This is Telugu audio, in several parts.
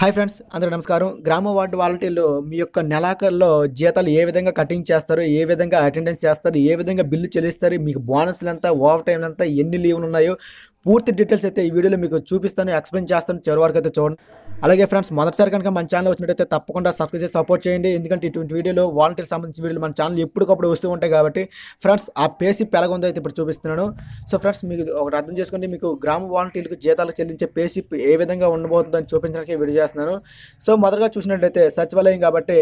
హాయ్ ఫ్రెండ్స్ అందరూ నమస్కారం గ్రామ వార్డు వాలంటీర్లు మీ యొక్క నెలాఖరులో జీతాలు ఏ విధంగా కటింగ్ చేస్తారు ఏ విధంగా అటెండెన్స్ చేస్తారు ఏ విధంగా బిల్లు చెల్లిస్తారు మీకు బోనస్లు ఎంత ఓవర్ టైంలు ఎంత ఎన్ని లీవ్లు ఉన్నాయో పూర్తి డీటెయిల్స్ అయితే ఈ వీడియోలో మీకు చూపిస్తాను ఎక్స్ప్లెయిన్ చేస్తాను చివరి వరకు అయితే చూడండి అలాగే ఫ్రెండ్స్ మొదటిసారి కనుక మన ఛానల్ వచ్చినట్టయితే తప్పకుండా సబ్స్క్రైబ్ చేసి సపోర్ట్ చేయండి ఎందుకంటే ఇటువంటి వీడియోలో వాలంటీర్ సంబంధించిన వీడియోలు మన ఛానల్ ఎప్పటికప్పుడు వస్తూ ఉంటాయి కాబట్టి ఫ్రెండ్స్ ఆ పేసి పెరగొందో అయితే ఇప్పుడు చూపిస్తున్నాను సో ఫ్రెండ్స్ మీకు ఒకటి అర్థం చేసుకోండి మీకు గ్రామ వాలంటీర్లకు జీతాలు చెల్లించే పేసి ఏ విధంగా ఉండబోతుందని చూపించడానికి వీడియో చేస్తున్నాను సో మొదటగా చూసినట్లయితే సచివాలయం కాబట్టి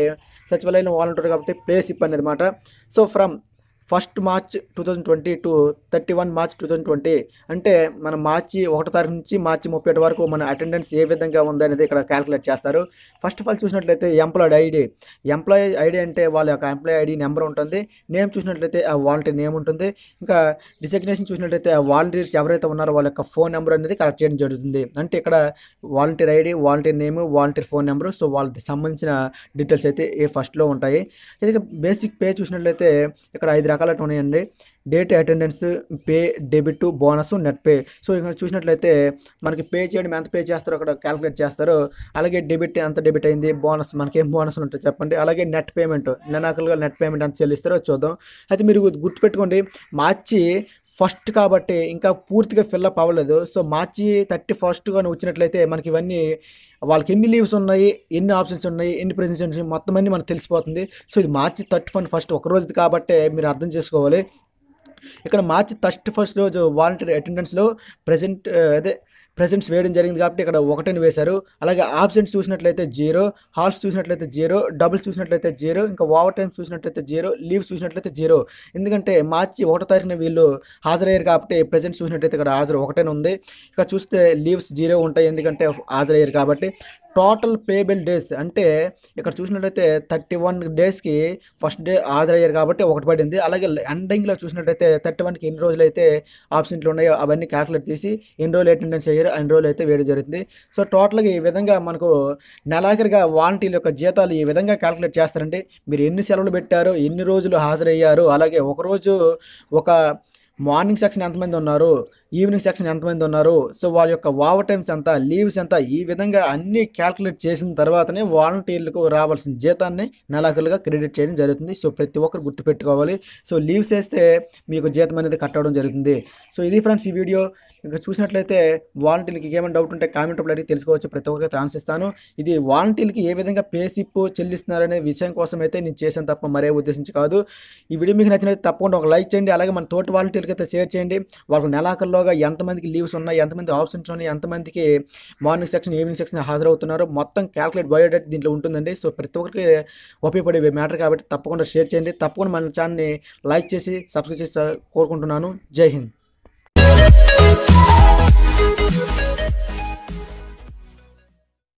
సచివాలయం వాలంటీర్ కాబట్టి పేసిప్ అనేది అనమాట so from first March two thousand twenty to thirty one March two thousand twenty అంటే మన మార్చి ఒకటో తారీఖు నుంచి మార్చి ముప్పై ఒకటి వరకు మన అటెండెన్స్ ఏ విధంగా ఉందనేది ఇక్కడ క్యాలిక్యులేట్ చేస్తారు ఫస్ట్ ఆఫ్ ఆల్ చూసినట్లయితే ఎంప్లాయిడ్ ఐడి ఎంప్లాయీ ఐడి అంటే వాళ్ళ యొక్క ఎంప్లాయీ ఐడి నెంబర్ ఉంటుంది నేమ్ చూసినట్లయితే ఆ వాలంటీర్ నేమ్ ఉంటుంది ఇంకా డిసిగ్నేషన్ చూసినట్లయితే ఆ వాలంటీర్స్ ఎవరైతే ఉన్నారో వాళ్ళ యొక్క ఫోన్ నెంబర్ అనేది కలెక్ట్ చేయడం జరుగుతుంది అంటే ఇక్కడ volunteer ID volunteer name volunteer phone number so వాళ్ళకి సంబంధించిన డీటెయిల్స్ అయితే ఏ ఫస్ట్లో ఉంటాయి ఇది బేసిక్ పే చూసినట్లయితే ఇక్కడ ఐదు రకాలైనవి ఉన్నాయండి date attendance pay debit bonus net pay so ఇక్కడ చూసినట్లయితే మనకి పే చేయడం ఎంత పే చేస్తారో అక్కడ క్యాలిక్యులేట్ చేస్తారు అలాగే డెబిట్ ఎంత డెబిట్ అయింది బోనస్ మనకి ఏం బోనస్ ఉంటుంది చెప్పండి అలాగే నెట్ పేమెంట్ నెలాకలుగా నెట్ పేమెంట్ ఎంత చెల్లిస్తారో చూద్దాం అయితే మీరు గుర్తుపెట్టుకోండి మార్చి ఫస్ట్ కాబట్టి ఇంకా పూర్తిగా ఫిల్అప్ అవ్వలేదు సో మార్చి థర్టీ ఫస్ట్గా కానీ వచ్చినట్లయితే మనకి ఇవన్నీ వాళ్ళకి ఎన్ని లీవ్స్ ఉన్నాయి ఎన్ని ఆప్షన్స్ ఉన్నాయి ఎన్ని ఉన్నాయి మొత్తం అన్నీ మనకు తెలిసిపోతుంది సో ఇది మార్చి థర్టీ వన్ ఫస్ట్ ఒక రోజుది కాబట్టి మీరు అర్థం చేసుకోవాలి ఇక్కడ మార్చి థర్టీ ఫస్ట్ రోజు వాలంటీర్ అటెండెన్స్లో ప్రజెంట్ అదే ప్రజెంట్స్ వేయడం జరిగింది కాబట్టి ఇక్కడ ఒకటిని వేశారు అలాగే ఆబ్సెంట్స్ చూసినట్లయితే జీరో హాల్స్ చూసినట్లయితే జీరో డబుల్స్ చూసినట్లయితే జీరో ఇంకా ఓవర్ టైమ్స్ చూసినట్లయితే జీరో లీవ్స్ చూసినట్లయితే జీరో ఎందుకంటే మార్చి ఒకటో తారీఖున వీళ్ళు హాజరయ్యారు కాబట్టి ప్రజెంట్స్ చూసినట్లయితే ఇక్కడ హాజరు ఒకటే ఉంది ఇక చూస్తే లీవ్స్ జీరో ఉంటాయి ఎందుకంటే హాజరయ్యారు కాబట్టి టోటల్ పేబుల్ డేస్ అంటే ఇక్కడ చూసినట్టయితే థర్టీ వన్ డేస్కి ఫస్ట్ డే హాజరయ్యారు కాబట్టి ఒకటి పడింది అలాగే ఎండింగ్లో చూసినట్టయితే థర్టీ వన్కి ఎన్ని రోజులు అయితే ఆబ్సెంట్లు ఉన్నాయో అవన్నీ క్యాలకులేట్ తీసి ఎన్ని రోజులు అటెండెన్స్ అయ్యారు అన్ని రోజులు అయితే వేయడం జరిగింది సో టోటల్గా ఈ విధంగా మనకు నెలాఖరిగా వాలంటీర్ల యొక్క జీతాలు ఈ విధంగా క్యాలకులేట్ చేస్తారండి మీరు ఎన్ని సెలవులు పెట్టారు ఎన్ని రోజులు హాజరయ్యారు అలాగే ఒకరోజు ఒక మార్నింగ్ సెక్షన్ ఎంతమంది ఉన్నారు ఈవినింగ్ సెక్షన్ ఎంతమంది ఉన్నారు సో వాళ్ళ యొక్క ఓవర్ టైమ్స్ ఎంత లీవ్స్ ఎంత ఈ విధంగా అన్ని క్యాల్కులేట్ చేసిన తర్వాతనే వాలంటీర్లకు రావాల్సిన జీతాన్ని నెలాఖరులుగా క్రెడిట్ చేయడం జరుగుతుంది సో ప్రతి ఒక్కరు గుర్తుపెట్టుకోవాలి సో లీవ్స్ వేస్తే మీకు జీతం అనేది కట్టడం జరుగుతుంది సో ఇది ఫ్రెండ్స్ ఈ వీడియో ఇంకా చూసినట్లయితే వాలంటీర్లకి ఏమైనా డౌట్ ఉంటే కామెంట్ రూపంలో అడిగి తెలుసుకోవచ్చు ప్రతి ఒక్కరికి ఆన్సర్ ఇస్తాను ఇది వాలంటీర్లకి ఏ విధంగా ప్లేసిప్ చెల్లిస్తున్నారనే విషయం కోసం అయితే నేను చేశాను తప్ప మరే ఉద్దేశించి కాదు ఈ వీడియో మీకు నచ్చినట్లయితే తప్పకుండా ఒక లైక్ చేయండి అలాగే మన తోటి వాలంటీర్ అయితే షేర్ చేయండి వాళ్ళకు నెలాఖరులోగా ఎంతమందికి లీవ్స్ ఉన్నాయి ఎంతమంది ఆప్షన్స్ ఉన్నాయి ఎంతమందికి మార్నింగ్ సెక్షన్ ఈవినింగ్ సెక్షన్ హాజరవుతున్నారు మొత్తం క్యాల్కులేట్ బయోడేట్ దీంట్లో ఉంటుందండి సో ప్రతి ఒక్కరికి ఉపయోగపడే మ్యాటర్ కాబట్టి తప్పకుండా షేర్ చేయండి తప్పకుండా మన ఛానల్ని లైక్ చేసి సబ్స్క్రైబ్ చేసి కోరుకుంటున్నాను జై హింద్